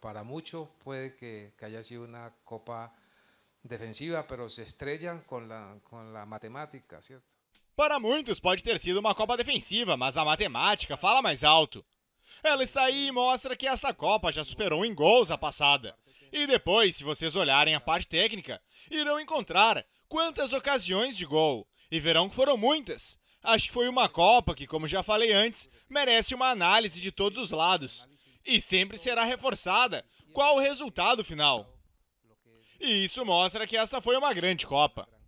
para muchos puede que, que, haya sido una copa defensiva, pero se estrellan con la, con la matemática, ¿cierto? Para muitos pode ter sido uma Copa defensiva, mas a matemática fala mais alto. Ela está aí e mostra que esta Copa já superou em gols a passada. E depois, se vocês olharem a parte técnica, irão encontrar quantas ocasiões de gol. E verão que foram muitas. Acho que foi uma Copa que, como já falei antes, merece uma análise de todos os lados e sempre será reforçada qual o resultado final. E isso mostra que esta foi uma grande Copa.